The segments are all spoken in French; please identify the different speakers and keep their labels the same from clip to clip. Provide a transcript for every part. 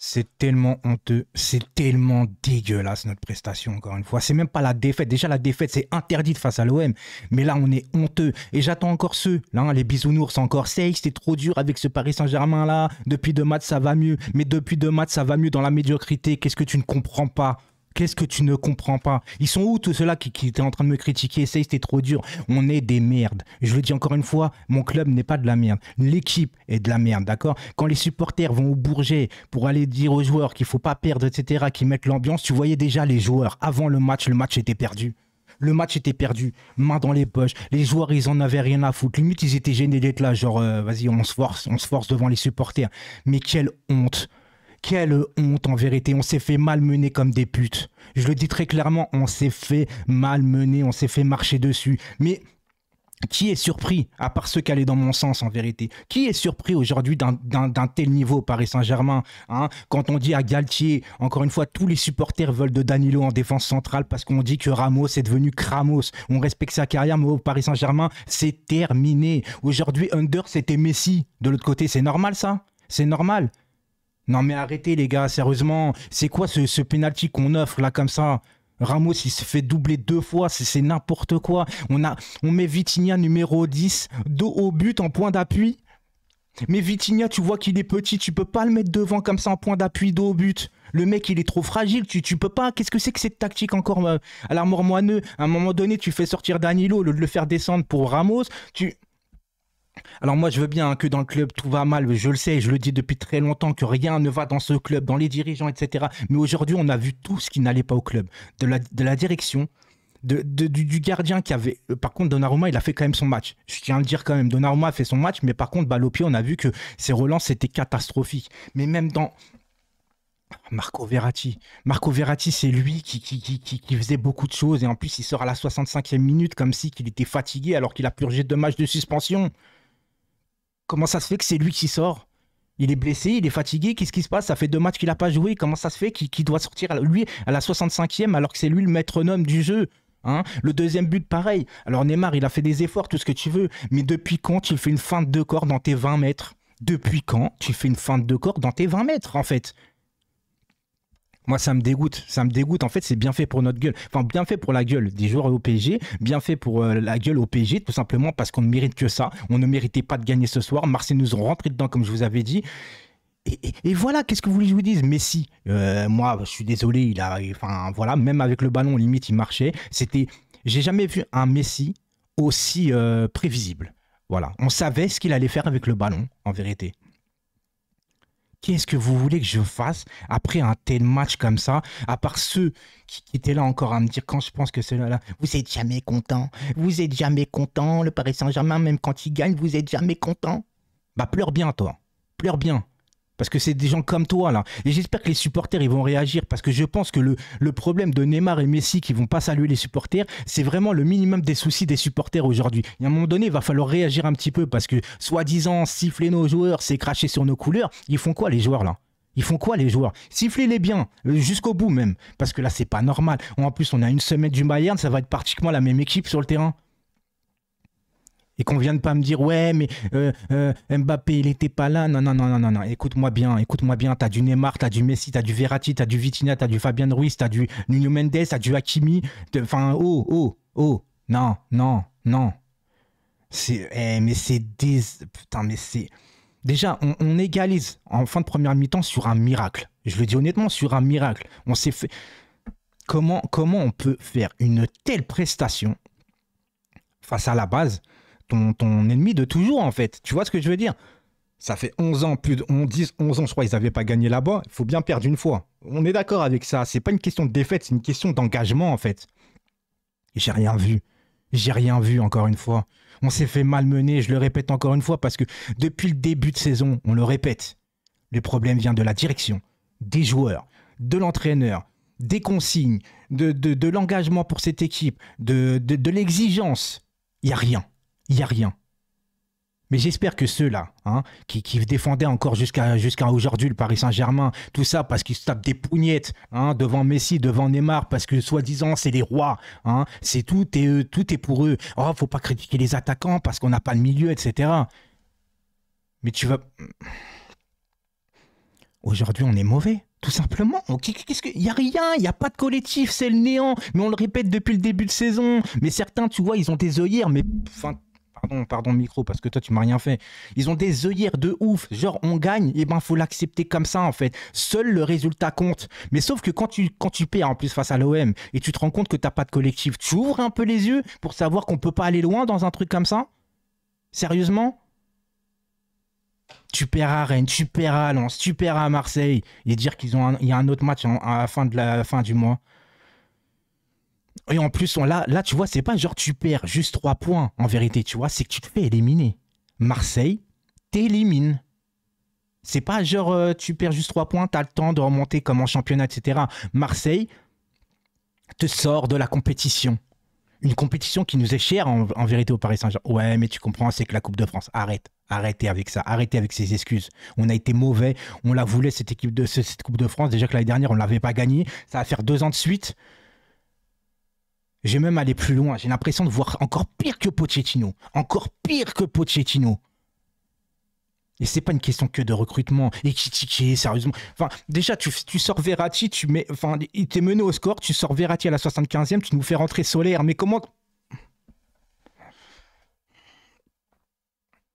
Speaker 1: C'est tellement honteux, c'est tellement dégueulasse notre prestation, encore une fois. C'est même pas la défaite. Déjà, la défaite, c'est interdite face à l'OM. Mais là, on est honteux. Et j'attends encore ceux, là, hein, les bisounours, encore. C'est c'était trop dur avec ce Paris Saint-Germain, là. Depuis deux matchs, ça va mieux. Mais depuis deux matchs, ça va mieux dans la médiocrité. Qu'est-ce que tu ne comprends pas Qu'est-ce que tu ne comprends pas Ils sont où tous ceux-là qui, étaient en train de me critiquer Ça, c'était trop dur. On est des merdes. Je le dis encore une fois, mon club n'est pas de la merde. L'équipe est de la merde, d'accord Quand les supporters vont au Bourget pour aller dire aux joueurs qu'il faut pas perdre, etc., qu'ils mettent l'ambiance, tu voyais déjà les joueurs. Avant le match, le match était perdu. Le match était perdu, main dans les poches. Les joueurs, ils en avaient rien à foutre. Limite, ils étaient gênés d'être là, genre, euh, vas-y, on se force, on se force devant les supporters. Mais quelle honte quelle honte en vérité, on s'est fait malmener comme des putes. Je le dis très clairement, on s'est fait malmener, on s'est fait marcher dessus. Mais qui est surpris, à part ceux qui allaient dans mon sens en vérité, qui est surpris aujourd'hui d'un tel niveau Paris Saint-Germain hein? Quand on dit à Galtier, encore une fois, tous les supporters veulent de Danilo en défense centrale parce qu'on dit que Ramos est devenu Kramos. On respecte sa carrière, mais au Paris Saint-Germain, c'est terminé. Aujourd'hui, Under, c'était Messi. De l'autre côté, c'est normal ça C'est normal non mais arrêtez les gars, sérieusement. C'est quoi ce, ce penalty qu'on offre là comme ça Ramos, il se fait doubler deux fois, c'est n'importe quoi. On, a, on met Vitinha numéro 10, dos au but en point d'appui. Mais Vitinha, tu vois qu'il est petit, tu peux pas le mettre devant comme ça en point d'appui, dos au but. Le mec, il est trop fragile, tu, tu peux pas. Qu'est-ce que c'est que cette tactique encore euh, à l'armoire moineux À un moment donné, tu fais sortir Danilo, de le faire descendre pour Ramos. Tu alors moi, je veux bien que dans le club, tout va mal, je le sais, je le dis depuis très longtemps, que rien ne va dans ce club, dans les dirigeants, etc. Mais aujourd'hui, on a vu tout ce qui n'allait pas au club, de la, direction. De, du, gardien qui avait. Euh, par contre, Donnarumma, il a fait quand même son match. Je tiens à le dire quand même. Donnarumma a fait son match, mais par contre, balle on a vu que ses relances étaient catastrophiques. Mais même dans, Marco Verratti. Marco Verratti, c'est lui qui, qui, qui, qui, faisait beaucoup de choses. Et en plus, il sort à la 65e minute comme si qu'il était fatigué alors qu'il a purgé deux matchs de suspension. Comment ça se fait que c'est lui qui sort il est blessé, il est fatigué. Qu'est-ce qui se passe Ça fait deux matchs qu'il n'a pas joué. Comment ça se fait qu'il doit sortir, lui, à la 65e, alors que c'est lui le maître-homme du jeu hein le deuxième but, pareil. Alors Neymar, il a fait des efforts, tout ce que tu veux. Mais depuis quand tu fais une feinte de corps dans tes 20 mètres Depuis quand tu fais une feinte de corps dans tes 20 mètres, en fait moi, ça me dégoûte. Ça me dégoûte. En fait, c'est bien fait pour notre gueule. Enfin, bien fait pour la gueule des joueurs au PSG, bien fait pour euh, la gueule au PSG, tout simplement parce qu'on ne mérite que ça. On ne méritait pas de gagner ce soir. Marseille nous ont rentré dedans, comme je vous avais dit. Et, voilà, qu'est-ce que vous voulez que je vous dise Messi, euh, moi, je suis désolé, il a, enfin, voilà, même avec le ballon, limite, il marchait. C'était, j'ai jamais vu un Messi aussi euh, prévisible. Voilà, on savait ce qu'il allait faire avec le ballon, en vérité qu'est-ce que vous voulez que je fasse après un tel match comme ça À part ceux qui, étaient là encore à me dire quand je pense que cela là vous êtes jamais content, vous êtes jamais content, le Paris Saint-Germain, même quand il gagne, vous êtes jamais content. Bah pleure bien toi, pleure bien, parce que c'est des gens comme toi, là. Et j'espère que les supporters, ils vont réagir. Parce que je pense que le, problème de Neymar et Messi qui vont pas saluer les supporters, c'est vraiment le minimum des soucis des supporters aujourd'hui. Et y un moment donné, il va falloir réagir un petit peu. Parce que, soi-disant, siffler nos joueurs, c'est cracher sur nos couleurs. Ils font quoi, les joueurs, là ils font quoi les joueurs Sifflez-les bien, euh, jusqu'au bout même, parce que là c'est pas normal. En plus on a une semaine du Bayern, ça va être pratiquement la même équipe sur le terrain et qu'on vienne pas me dire ouais mais euh, euh, Mbappé il était pas là non non non non non, non. écoute-moi bien écoute-moi bien t'as du Neymar t'as du Messi t'as du Verratti t'as du Vitinha t'as du Fabian Ruiz t'as du Nuno Mendes t'as du Hakimi enfin oh oh oh non non non c'est eh, mais c'est des putain mais c'est déjà on, égalise en fin de première mi-temps sur un miracle je le dis honnêtement sur un miracle on s'est fait comment comment on peut faire une telle prestation face à la base ton, ennemi de toujours, en fait. Tu vois ce que je veux dire ça fait 11 ans, plus de 11, 10, 11 ans, je crois, ils n'avaient pas gagné là-bas. Il faut bien perdre une fois. On est d'accord avec ça. C'est pas une question de défaite, c'est une question d'engagement, en fait. J'ai rien vu. J'ai rien vu, encore une fois. On s'est fait malmener, je le répète encore une fois, parce que depuis le début de saison, on le répète, le problème vient de la direction, des joueurs, de l'entraîneur, des consignes, de, l'engagement pour cette équipe, de, de l'exigence. Il n'y a rien il n'y a rien. Mais j'espère que ceux-là, hein, qui, défendaient encore jusqu'à aujourd'hui le Paris Saint-Germain, tout ça parce qu'ils se tapent des pougnettes hein, devant Messi, devant Neymar, parce que soi-disant c'est les rois, hein, c'est tout et eux, tout est pour eux. Oh, faut pas critiquer les attaquants parce qu'on n'a pas de milieu, etc. Mais tu vas. Aujourd'hui, on est mauvais. Tout simplement, qu'est-ce a rien, il n'y a pas de collectif, c'est le néant. Mais on le répète depuis le début de saison. Mais certains, tu vois, ils ont des œillères, mais pardon, pardon micro, parce que toi tu m'as rien fait. Ils ont des œillères de ouf, genre on gagne, et eh ben faut l'accepter comme ça en fait. Seul le résultat compte. Mais sauf que quand tu, quand tu perds en plus face à l'OM et tu te rends compte que t'as pas de collectif, tu ouvres un peu les yeux pour savoir qu'on peut pas aller loin dans un truc comme ça Sérieusement tu perds à Rennes, tu perds à Lens, tu perds à Marseille, et dire qu'ils ont, y a un autre match à la fin de la fin du mois. Et en plus, on, là, là, tu vois, c'est pas genre tu perds juste trois points en vérité, tu vois, c'est que tu te fais éliminer. Marseille t'élimine. C'est pas genre euh, tu perds juste trois points, t'as le temps de remonter comme en championnat, etc. Marseille te sort de la compétition. Une compétition qui nous est chère en, vérité au Paris Saint-Germain. Ouais, mais tu comprends, c'est que la Coupe de France. Arrête, arrêtez avec ça, arrêtez avec ces excuses. On a été mauvais, on la voulait cette équipe de cette Coupe de France. Déjà que l'année dernière, on l'avait pas gagnée. Ça va faire deux ans de suite. J'ai même allé plus loin. J'ai l'impression de voir encore pire que Pochettino. Encore pire que Pochettino. Et c'est pas une question que de recrutement. Et est sérieusement. Enfin, déjà, tu, sors Verratti, tu mets, enfin, il t'est mené au score, tu sors Verratti à la 75e, tu nous fais rentrer solaire. Mais comment.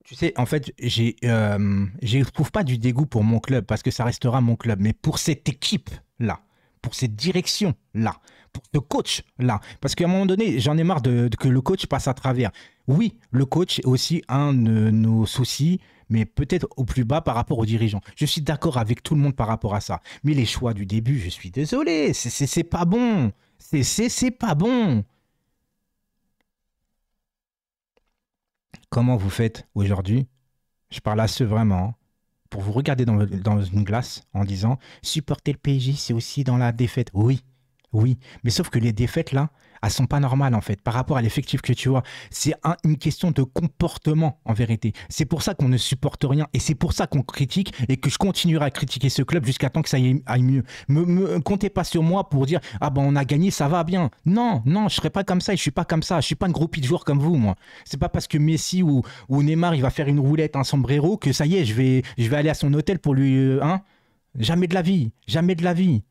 Speaker 1: Tu sais, en fait, j'ai, ne euh, trouve pas du dégoût pour mon club parce que ça restera mon club, mais pour cette équipe là, pour cette direction-là, pour ce coach-là. Parce qu'à un moment donné, j'en ai marre de, que le coach passe à travers. Oui, le coach est aussi un de nos soucis, mais peut-être au plus bas par rapport aux dirigeants. Je suis d'accord avec tout le monde par rapport à ça. Mais les choix du début, je suis désolé, c'est pas bon. C'est pas bon. Comment vous faites aujourd'hui Je parle à ceux vraiment hein pour vous regarder dans, une glace en disant supporter le PSG, c'est aussi dans la défaite. Oui, oui. Mais sauf que les défaites, là, à son pas normal en fait, par rapport à l'effectif que tu vois. C'est une question de comportement en vérité. C'est pour ça qu'on ne supporte rien et c'est pour ça qu'on critique et que je continuerai à critiquer ce club jusqu'à temps que ça aille mieux. Me, comptez pas sur moi pour dire ah ben on a gagné, ça va bien. Non, non, je serai pas comme ça et je suis pas comme ça. Je suis pas un groupie de joueurs comme vous moi. C'est pas parce que Messi ou, ou Neymar il va faire une roulette, un sombrero que ça y est, je vais je vais aller à son hôtel pour lui euh, hein. Jamais de la vie, jamais de la vie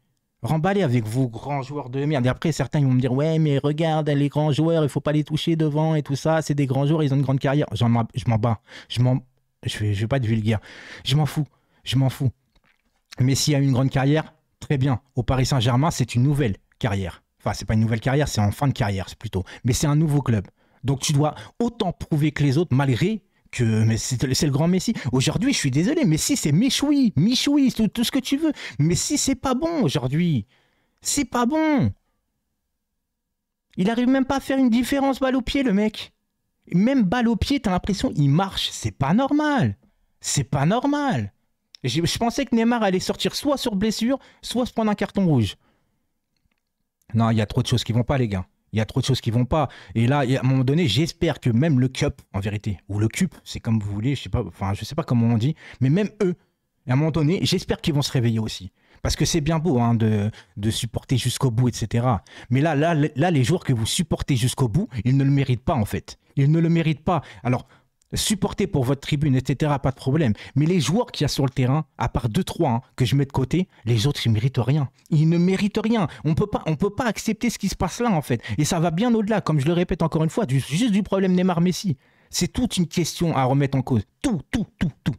Speaker 1: remballer avec vos grands joueurs de merde. Et après, certains ils vont me dire Ouais, mais regarde, les grands joueurs, il faut pas les toucher devant et tout ça. C'est des grands joueurs, ils ont une grande carrière. je m'en bats. Je m'en, je vais, pas être vulgaire. Je m'en fous. Je m'en fous. Mais s'il a une grande carrière, très bien. Au Paris Saint-Germain, c'est une nouvelle carrière. Enfin, c'est pas une nouvelle carrière, c'est en fin de carrière, c'est plutôt. Mais c'est un nouveau club. Donc tu dois autant prouver que les autres, malgré que mais c'est le grand Messi. Aujourd'hui, je suis désolé, Messi c'est Michoui, Michoui, tout, tout ce que tu veux. Mais si c'est pas bon aujourd'hui. C'est pas bon. Il arrive même pas à faire une différence balle au pied, le mec. Même balle au pied, t'as l'impression il marche. C'est pas normal. C'est pas normal. Je, je, pensais que Neymar allait sortir soit sur blessure, soit se prendre un carton rouge. Non, il y a trop de choses qui vont pas, les gars. Il y a trop de choses qui vont pas. Et là, à un moment donné, j'espère que même le cup, en vérité, ou le cup, c'est comme vous voulez, je sais pas, enfin, je sais pas comment on dit, mais même eux, à un moment donné, j'espère qu'ils vont se réveiller aussi. Parce que c'est bien beau hein, de, de, supporter jusqu'au bout, etc. Mais là, là, là, les joueurs que vous supportez jusqu'au bout, ils ne le méritent pas, en fait. Ils ne le méritent pas. Alors, supporter pour votre tribune, etc. Pas de problème. Mais les joueurs qu'il y a sur le terrain, à part 2-3 hein, que je mets de côté, les autres, ils méritent rien. Ils ne méritent rien. On peut pas, on peut pas accepter ce qui se passe là, en fait. Et ça va bien au-delà, comme je le répète encore une fois, juste du problème Neymar-Messi. C'est toute une question à remettre en cause. Tout, tout, tout, tout.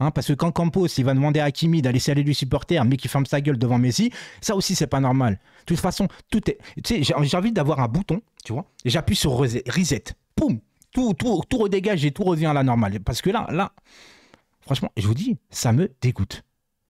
Speaker 1: Hein, parce que quand Campos il va demander à Hakimi d'aller saluer du supporter, mais qu'il ferme sa gueule devant Messi, ça aussi c'est pas normal. De toute façon, tout est. Tu sais, j'ai envie d'avoir un bouton, tu vois, et j'appuie sur reset. Poum, tout, tout, tout redégage et tout revient à la normale. Parce que là, là, franchement, je vous dis, ça me dégoûte.